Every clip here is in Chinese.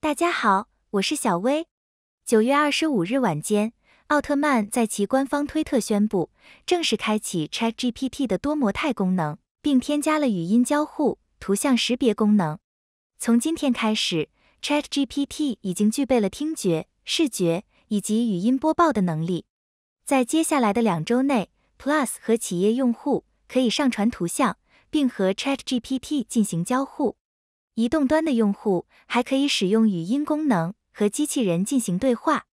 大家好，我是小薇。九月二十五日晚间，奥特曼在其官方推特宣布，正式开启 Chat GPT 的多模态功能，并添加了语音交互、图像识别功能。从今天开始，Chat GPT 已经具备了听觉、视觉以及语音播报的能力。在接下来的两周内，Plus 和企业用户可以上传图像，并和 Chat GPT 进行交互。移动端的用户还可以使用语音功能和机器人进行对话。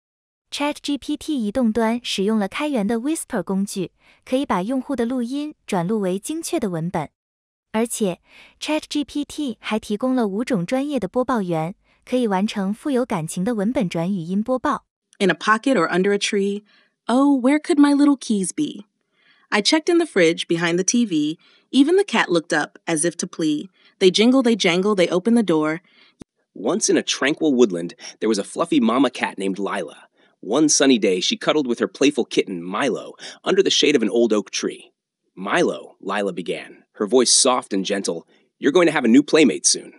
ChatGPT 移动端使用了开源的 Whisper 工具，可以把用户的录音转录为精确的文本。而且，ChatGPT 还提供了五种专业的播报员，可以完成富有感情的文本转语音播报。In a pocket or under a tree, oh, where could my little keys be? I checked in the fridge behind the TV. Even the cat looked up as if to plead. They jingle, they jangle, they open the door. Once in a tranquil woodland, there was a fluffy mama cat named Lila. One sunny day, she cuddled with her playful kitten, Milo, under the shade of an old oak tree. Milo, Lila began, her voice soft and gentle, you're going to have a new playmate soon.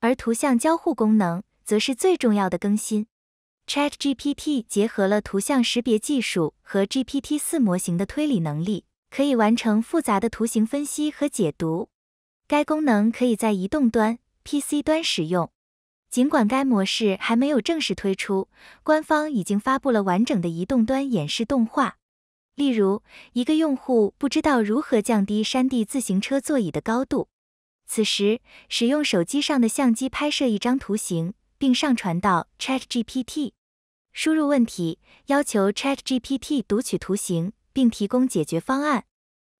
而图像交互功能则是最重要的更新。ChatGPT 该功能可以在移动端、PC 端使用。尽管该模式还没有正式推出，官方已经发布了完整的移动端演示动画。例如，一个用户不知道如何降低山地自行车座椅的高度，此时使用手机上的相机拍摄一张图形，并上传到 Chat GPT，输入问题，要求 Chat GPT 读取图形并提供解决方案。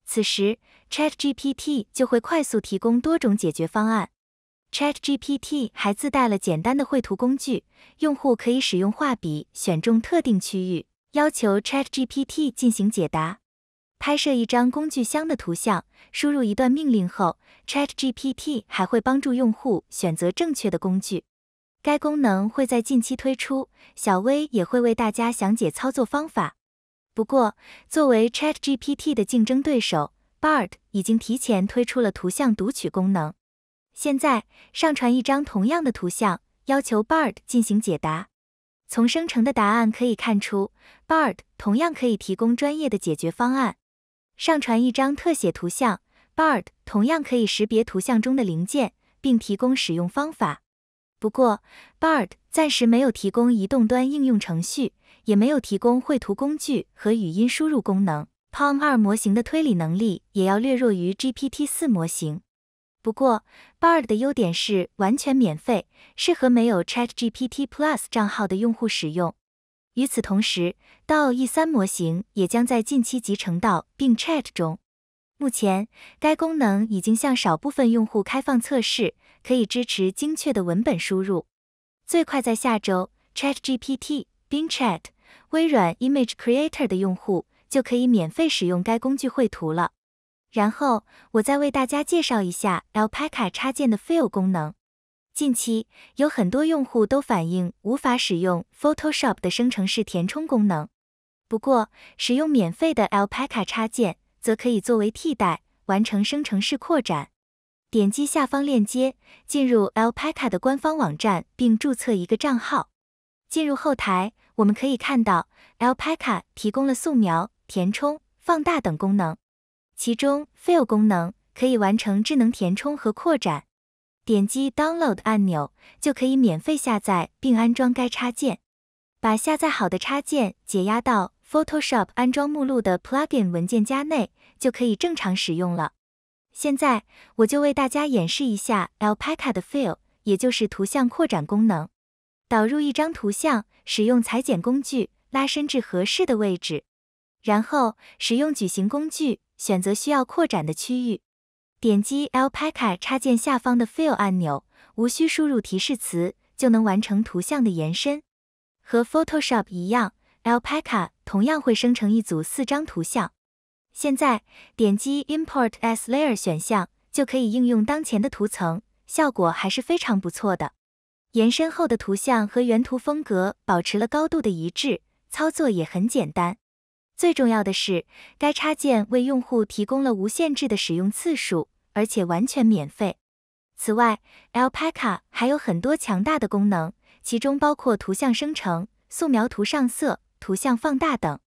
此时，Chat GPT 就会快速提供多种解决方案。Chat GPT 还自带了简单的绘图工具，用户可以使用画笔选中特定区域，要求 Chat GPT 进行解答。拍摄一张工具箱的图像，输入一段命令后，Chat GPT 还会帮助用户选择正确的工具。该功能会在近期推出，小薇也会为大家详解操作方法。不过，作为 ChatGPT 的竞争对手，Bard 已经提前推出了图像读取功能。现在上传一张同样的图像，要求 Bard 进行解答。从生成的答案可以看出，Bard 同样可以提供专业的解决方案。上传一张特写图像，Bard 同样可以识别图像中的零件，并提供使用方法。不过，Bard 暂时没有提供移动端应用程序，也没有提供绘图工具和语音输入功能。PaLM 2模型的推理能力也要略弱于 GPT 4模型。不过，Bard 的优点是完全免费，适合没有 ChatGPT Plus 账号的用户使用。与此同时 d e l 3模型也将在近期集成到并 Chat 中。目前，该功能已经向少部分用户开放测试，可以支持精确的文本输入。最快在下周，Chat GPT、Bing Chat、微软 Image Creator 的用户就可以免费使用该工具绘图了。然后，我再为大家介绍一下 Alpaca 插件的 Fill 功能。近期，有很多用户都反映无法使用 Photoshop 的生成式填充功能。不过，使用免费的 Alpaca 插件。则可以作为替代，完成生成式扩展。点击下方链接，进入 Alpaca 的官方网站，并注册一个账号。进入后台，我们可以看到 Alpaca 提供了素描、填充、放大等功能。其中 Fill 功能可以完成智能填充和扩展。点击 Download 按钮，就可以免费下载并安装该插件。把下载好的插件解压到。Photoshop 安装目录的 Plugin 文件夹内就可以正常使用了。现在我就为大家演示一下 Alpaca 的 Fill，也就是图像扩展功能。导入一张图像，使用裁剪工具拉伸至合适的位置，然后使用矩形工具选择需要扩展的区域，点击 Alpaca 插件下方的 Fill 按钮，无需输入提示词就能完成图像的延伸。和 Photoshop 一样。Alpaca 同样会生成一组四张图像。现在点击 Import as Layer 选项，就可以应用当前的图层，效果还是非常不错的。延伸后的图像和原图风格保持了高度的一致，操作也很简单。最重要的是，该插件为用户提供了无限制的使用次数，而且完全免费。此外，Alpaca 还有很多强大的功能，其中包括图像生成、素描图上色。图像放大等，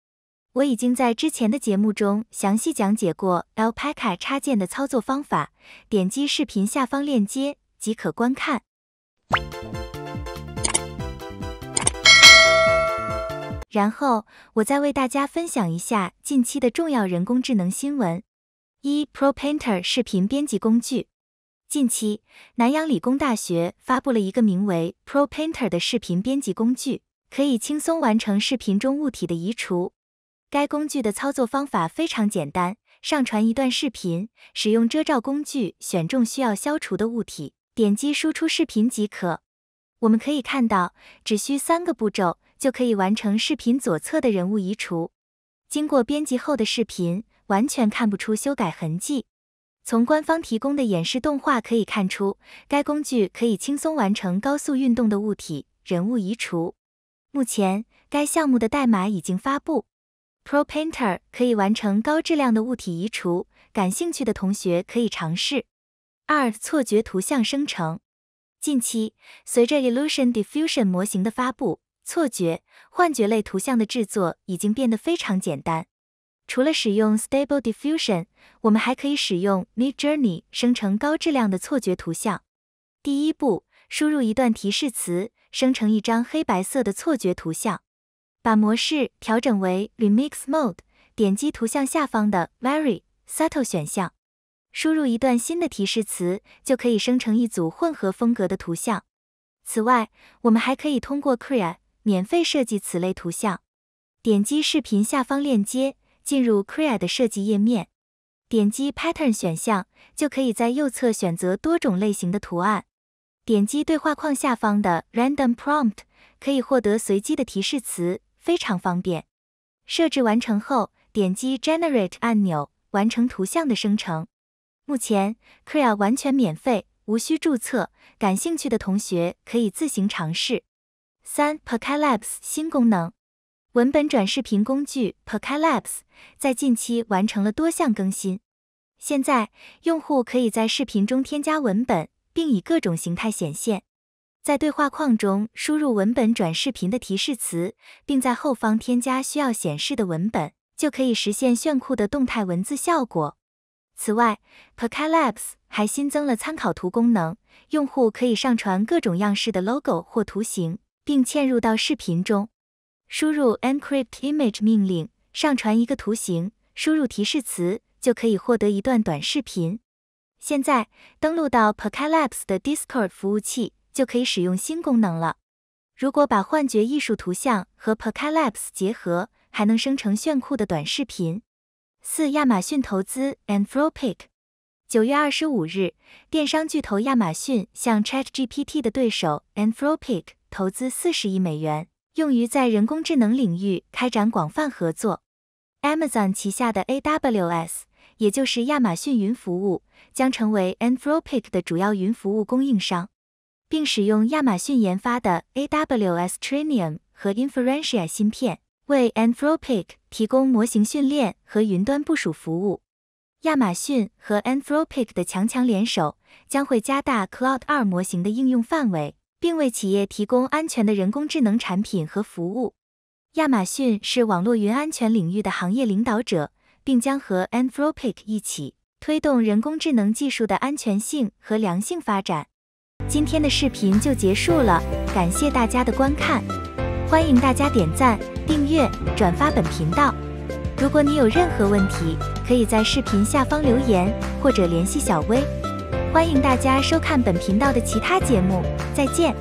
我已经在之前的节目中详细讲解过 Alpaca 插件的操作方法，点击视频下方链接即可观看。然后，我再为大家分享一下近期的重要人工智能新闻：一、ProPainter 视频编辑工具。近期，南洋理工大学发布了一个名为 ProPainter 的视频编辑工具。可以轻松完成视频中物体的移除。该工具的操作方法非常简单：上传一段视频，使用遮罩工具选中需要消除的物体，点击输出视频即可。我们可以看到，只需三个步骤就可以完成视频左侧的人物移除。经过编辑后的视频完全看不出修改痕迹。从官方提供的演示动画可以看出，该工具可以轻松完成高速运动的物体、人物移除。目前该项目的代码已经发布，ProPainter 可以完成高质量的物体移除，感兴趣的同学可以尝试。二、错觉图像生成。近期，随着 Illusion Diffusion 模型的发布，错觉、幻觉类图像的制作已经变得非常简单。除了使用 Stable Diffusion，我们还可以使用 MidJourney 生成高质量的错觉图像。第一步。输入一段提示词，生成一张黑白色的错觉图像。把模式调整为 Remix Mode，点击图像下方的 Very Subtle 选项。输入一段新的提示词，就可以生成一组混合风格的图像。此外，我们还可以通过 c r a 免费设计此类图像。点击视频下方链接，进入 c r a 的设计页面。点击 Pattern 选项，就可以在右侧选择多种类型的图案。点击对话框下方的 Random Prompt，可以获得随机的提示词，非常方便。设置完成后，点击 Generate 按钮，完成图像的生成。目前 c a r e 完全免费，无需注册，感兴趣的同学可以自行尝试。三，Pika l a p s 新功能，文本转视频工具 Pika l a p s 在近期完成了多项更新，现在用户可以在视频中添加文本。并以各种形态显现。在对话框中输入文本转视频的提示词，并在后方添加需要显示的文本，就可以实现炫酷的动态文字效果。此外 p i c a l a b s 还新增了参考图功能，用户可以上传各种样式的 logo 或图形，并嵌入到视频中。输入 encrypt image 命令，上传一个图形，输入提示词，就可以获得一段短视频。现在登录到 p e r c a l a b s 的 Discord 服务器就可以使用新功能了。如果把幻觉艺术图像和 p e r c a l a b s 结合，还能生成炫酷的短视频。四、亚马逊投资 Anthropic。九月二十五日，电商巨头亚马逊向 ChatGPT 的对手 Anthropic 投资四十亿美元，用于在人工智能领域开展广泛合作。Amazon 旗下的 AWS。也就是亚马逊云服务将成为 Anthropic 的主要云服务供应商，并使用亚马逊研发的 AWS Trainium 和 Inferentia 芯片为 Anthropic 提供模型训练和云端部署服务。亚马逊和 Anthropic 的强强联手将会加大 c l o u d 二2模型的应用范围，并为企业提供安全的人工智能产品和服务。亚马逊是网络云安全领域的行业领导者。并将和 Anthropic 一起推动人工智能技术的安全性和良性发展。今天的视频就结束了，感谢大家的观看，欢迎大家点赞、订阅、转发本频道。如果你有任何问题，可以在视频下方留言或者联系小薇。欢迎大家收看本频道的其他节目，再见。